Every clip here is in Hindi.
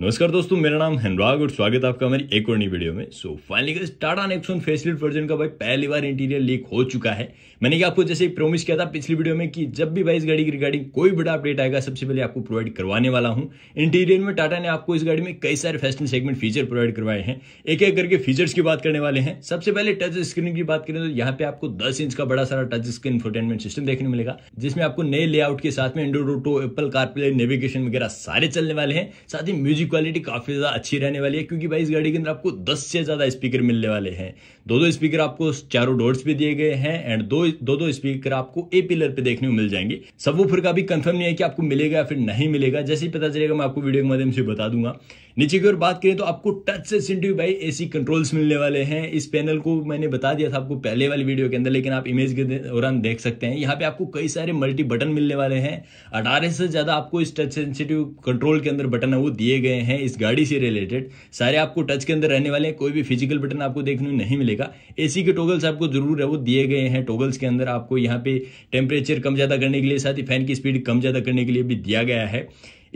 नमस्कार दोस्तों मेरा नाम हेनराग और स्वागत है आपका हमारी एक और नई वीडियो में so finally guys Tata Nexon facelift version का भाई पहली बार इंटीरियर लीक हो चुका है मैंने कि आपको जैसे प्रॉमिस किया था पिछली वीडियो में कि जब भी भाई इस गाड़ी की रिगार्डिंग कोई बड़ा अपडेट आएगा सबसे पहले आपको प्रोवाइड करवाने वाला हूँ इंटीरियर में टाटा ने आपको इस गाड़ी में कई सारे फैशन सेगमेंट फीचर प्रोवाइड करवाए हैं एक एक करके फीचर्स की बात करने वाले हैं सबसे पहले टच स्क्रीन की बात करें तो यहाँ पे आपको दस इंच का बड़ा सारा टच स्क्रीन इंफोटेनमेंट सिस्टम देखने मिलेगा जिसमें आपको नए लेआउट के साथ में इंडोरोटो एप्पल कारप्ले नेविगेशन वगैरह सारे चलने वाले हैं साथ ही म्यूजिक क्वालिटी काफ़ी ज़्यादा अच्छी रहने वाली है क्योंकि भाई इस गाड़ी के अंदर आपको 10 से ज़्यादा स्पीकर मिलने वाले हैं दो दो स्पीकर आपको चारों डोर्स पे दिए गए हैं एंड दो दो दो स्पीकर आपको ए पिलर पे देखने को मिल जाएंगे सब वो का भी कंफर्म नहीं है कि आपको मिलेगा या फिर नहीं मिलेगा जैसे ही पता चलेगा मैं आपको वीडियो के माध्यम से बता दूंगा नीचे की ओर बात करें तो आपको टच से सेंटिव भाई एसी कंट्रोल्स मिलने वाले हैं इस पैनल को मैंने बता दिया था आपको पहले वाली वीडियो के अंदर लेकिन आप इमेज के दौरान देख सकते हैं यहाँ पे आपको कई सारे मल्टी बटन मिलने वाले हैं अठारह से ज्यादा आपको इस टच सेंसिटिव कंट्रोल के अंदर बटन है वो दिए गए गए हैं इस गाड़ी से रिलेटेड सारे आपको टच के अंदर रहने वाले हैं कोई भी फिजिकल बटन आपको देखने नहीं मिलेगा एसी के टोगल्स आपको जरूर है वो दिए गए हैं टोगल्स के अंदर आपको यहाँ पे टेम्परेचर कम ज़्यादा करने के लिए साथ ही फैन की स्पीड कम ज़्यादा करने के लिए भी दिया गया है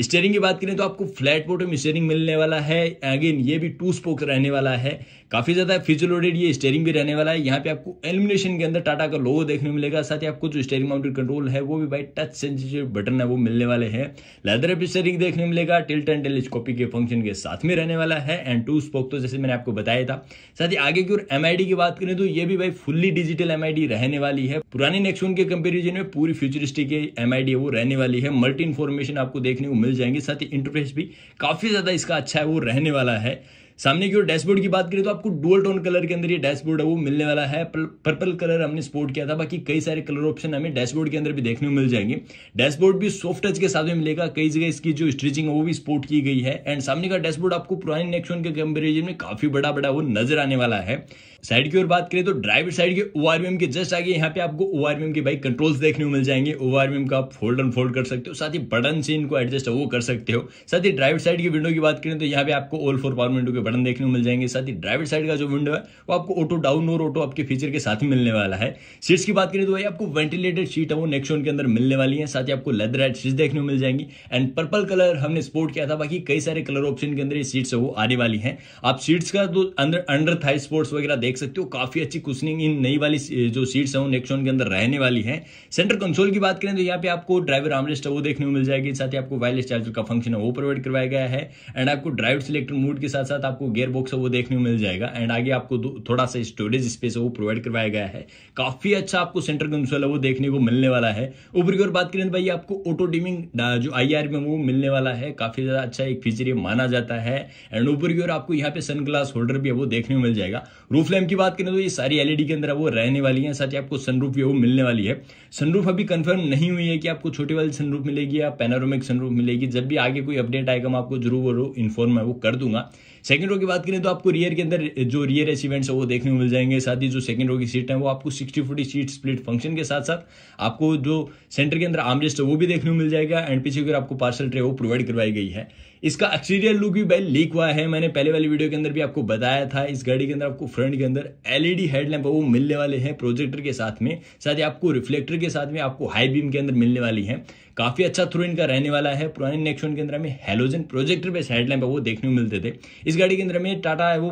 स्टेयरिंग की बात करें तो आपको फ्लैट बोटम स्टेयरिंग मिलने वाला है अगेन ये भी टू स्पोक रहने वाला है काफी ज्यादा फ्यूचर लोडेड ये स्टेयरिंग भी रहने वाला है यहाँ पे आपको एलिमिनेशन के अंदर टाटा का लोगो देखने मिलेगा साथ ही आपको जो स्टेयरिंग माउंटेड कंट्रोल है वो भी भाई टच सेंसिटिव बटन है वो मिलने वाले हैं लेदर पे स्टेयरिंग देखने मिलेगा टिल्ट एंड टेलीस्कोपी के फंक्शन के साथ में रहने वाला है एंड टू स्पोक तो जैसे मैंने आपको बताया था साथ ही आगे की ओर एम की बात करें तो ये भी भाई फुल्ली डिजिटल एम रहने वाली है पुराने नेक्सोन के कंपेरिजन में पूरी फ्यूचरिस्टिक एम है वो रहने वाली है मल्टी इन्फॉर्मेशन आपको देखने को मिल जाएंगे साथ ही इंटरफेस भी काफी ज्यादा इसका अच्छा है वो रहने वाला है सामने की ओर डैशबोर्ड की बात करें तो आपको डुअल टोन कलर के अंदर ये डैशबोर्ड है वो मिलने वाला है पर्पल कलर हमने स्पोर्ट किया था बाकी कई सारे कलर ऑप्शन हमें डैशबोर्ड के अंदर भी देखने को मिल जाएंगे डैशबोर्ड भी सॉफ्ट टच के साथ में मिलेगा कई जगह इसकी जो स्ट्रिचिंग है वो भी स्पोर्ट की गई है एंड सामने का डैशबोर्ड आपको पुराने नेक्सोन के कंपेरिजन में काफी बड़ा बड़ा वो नजर आने वाला है साइड की ओर बात करें तो ड्राइवर साइड के ओ के जस्ट आगे यहाँ पे आपको ओ के बाइक कंट्रोल्स देखने को मिल जाएंगे ओ का आप फोल्ड एंड फोल्ड कर सकते हो साथ ही बटन से इनको एडजस्ट वो कर सकते हो साथ ही ड्राइवर साइड की विंडो की बात करें तो यहाँ पे आपको ऑल फोर पावर विंडो के बटन देखने को मिल जाएंगे साथ ही ड्राइवर साइड का जो विंडो है वो आपको ऑटो डाउन और ऑटो आपके फीचर के साथ मिलने वाला है सीट्स की बात करें तो भाई आपको वेंटिलेटेड सीट है वो नेक्सोन के अंदर मिलने वाली है साथ ही आपको लेदर एड सीट देखने को मिल जाएंगी एंड पर्पल कलर हमने स्पोर्ट किया था बाकी कई सारे कलर ऑप्शन के अंदर ये सीट्स वो आने वाली है आप सीट्स का तो अंडर था स्पोर्ट्स वगैरह देख सकते हो काफी अच्छी कुशनिंग इन नई वाली जो सीट्स है वो नेक्सॉन के अंदर रहने वाली है सेंटर कंसोल की बात करें तो यहाँ पे आपको ड्राइवर आमरेस्ट है वो देखने को मिल जाएगी साथ ही आपको वायरलेस चार्जर का फंक्शन है वो प्रोवाइड करवाया गया है एंड आपको ड्राइव सिलेक्टर मूड के साथ साथ आपको गेयर बॉक्स है वो देखने को मिल जाएगा एंड आगे आपको थोड़ा सा स्टोरेज स्पेस है वो प्रोवाइड करवाया गया है काफी अच्छा आपको सेंटर कंसोल है वो देखने को मिलने वाला है ऊपर की ओर बात करें तो भाई आपको ऑटो डिमिंग जो आई में वो मिलने वाला है काफी ज्यादा अच्छा एक फीचर ये माना जाता है एंड ऊपर की ओर आपको यहाँ पे सन ग्लास होल्डर भी है वो देखने को मिल जाएगा रूफ रैम की बात करें तो ये सारी एलईडी e के अंदर वो रहने वाली है साथ ही आपको सनरूफ ये वो मिलने वाली है सनरूफ अभी कंफर्म नहीं हुई है कि आपको छोटे वाली सनरूफ मिलेगी या पैनारोमिक सनरूफ मिलेगी जब भी आगे कोई अपडेट आएगा मैं आपको जरूर वो इन्फॉर्म है वो कर दूंगा सेकंड रो की बात करें तो आपको रियर के अंदर जो रियर एस इवेंट्स है वो देखने को मिल जाएंगे साथ ही जो सेकंड रो की सीट है वो आपको sixty forty seat split function के साथ साथ आपको जो सेंटर के अंदर आमजेस्ट है वो भी देखने को मिल जाएगा एंड पीछे अगर आपको पार्सल ट्रे वो प्रोवाइड करवाई गई है इसका एक्सटीरियर लुक भी बैल लीक हुआ है मैंने पहले वाली वीडियो के अंदर भी आपको बताया था इस गाड़ी के अंदर आपको फ्रंट के अंदर एलईडी हेडलैम्प e वो मिलने वाले हैं प्रोजेक्टर के साथ में साथ ही आपको रिफ्लेक्टर के साथ में आपको हाई बीम के अंदर मिलने वाली है काफ़ी अच्छा थ्रू इनका रहने वाला है पुराने नेक्सोन के अंदर में हेलोजन प्रोजेक्टर पे हेडलैम्प वो देखने को मिलते थे इस गाड़ी के अंदर में टाटा है वो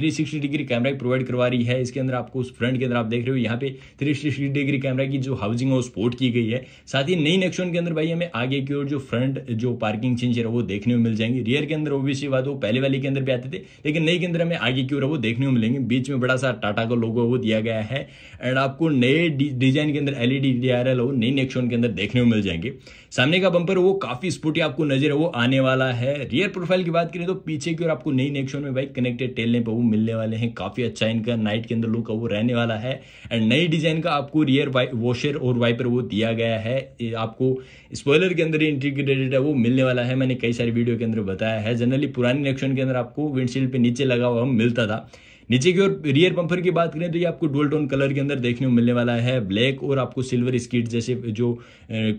360 डिग्री कैमरा प्रोवाइड करवा रही है इसके अंदर आपको उस फ्रंट के अंदर आप देख रहे हो यहाँ पे सिक्सटी डिग्री कैमरा की जो हाउसिंग है वो स्पोर्ट की गई है साथ ही नई नेक्सोन के अंदर भाई हमें आगे की ओर जो फ्रंट जो पार्किंग चेंजर है वो देखने को मिल जाएंगे रियर के अंदर ओबीसी बात वो पहले वाले के अंदर भी आते थे लेकिन नई के अंदर हमें आगे की ओर वो देखने को मिलेंगे बीच में बड़ा सा टाटा का लोगो वो दिया गया है एंड आपको नए डिजाइन के अंदर एलईडी डी आर एल नई नेक्सोन के अंदर देखने को मिल जाएंगे सामने का बंपर वो काफी स्पोर्टी आपको नजर है वो आने वाला है रियर प्रोफाइल की बात करें तो पीछे की ओर आपको नई नेक्शन में बाइक कनेक्टेड टेल लैंप वो मिलने वाले हैं काफी अच्छा इनका नाइट के अंदर लुक वो रहने वाला है एंड नई डिजाइन का आपको रियर वॉशर और वाइपर वो दिया गया है आपको स्पॉयलर के अंदर इंटीग्रेटेड है वो मिलने वाला है मैंने कई सारी वीडियो के अंदर बताया है जनरली पुरानी नेक्शन के अंदर आपको विंडशील्ड पे नीचे लगा हुआ मिलता था नीचे की ओर रियर बम्पर की बात करें तो ये आपको डोल टोन कलर के अंदर देखने को मिलने वाला है ब्लैक और आपको सिल्वर स्कीट जैसे जो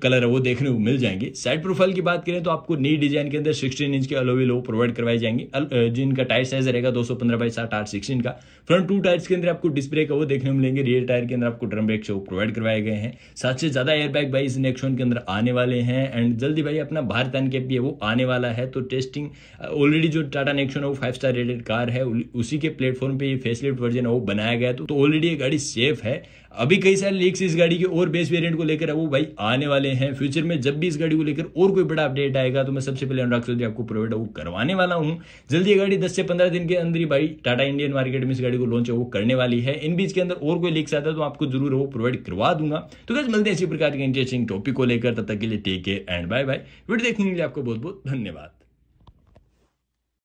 कलर है वो देखने को मिल जाएंगे साइड प्रोफाइल की बात करें तो आपको नई डिजाइन के अंदर सिक्सटीन इंच के अलोवी लो प्रोवाइड करवाए जाएंगे जिनका टायर साइज रहेगा दो सौ पंद्रह बाई साठ आठ सिक्सटीन का फ्रंट टू टायर्स के अंदर आपको डिस्प्ले का वो देखने को मिलेंगे रियर टायर के अंदर आपको ड्रम ब्रेक शो प्रोवाइड करवाए गए हैं सात से ज्यादा एयरबैग भाई इस नेक्सोन के अंदर आने वाले हैं एंड जल्दी भाई अपना भारत अनकेप है वो आने वाला है तो टेस्टिंग ऑलरेडी जो टाटा नेक्सोन है वो फाइव स्टार रेटेड कार है उसी के प्लेटफॉर्म वर्जन पे फेसलिफ्ट वर्जन है वो बनाया गया तो ऑलरेडी तो ये गाड़ी सेफ है अभी कई सारे लीक्स इस गाड़ी के और बेस वेरिएंट को लेकर वो भाई आने वाले हैं फ्यूचर में जब भी इस गाड़ी को लेकर और कोई बड़ा अपडेट आएगा तो मैं सबसे पहले अनुराग चौधरी आपको प्रोवाइड वो करवाने वाला हूँ जल्दी ये गाड़ी 10 से 15 दिन के अंदर ही भाई टाटा इंडियन मार्केट में इस गाड़ी को लॉन्च वो करने वाली है इन बीच के अंदर और कोई लीक्स आता है तो आपको जरूर वो प्रोवाइड करवा दूंगा तो कैसे मिलते हैं इसी प्रकार के इंटरेस्टिंग टॉपिक को लेकर तब तक के लिए take and bye bye video देखने के लिए आपको बहुत बहुत धन्यवाद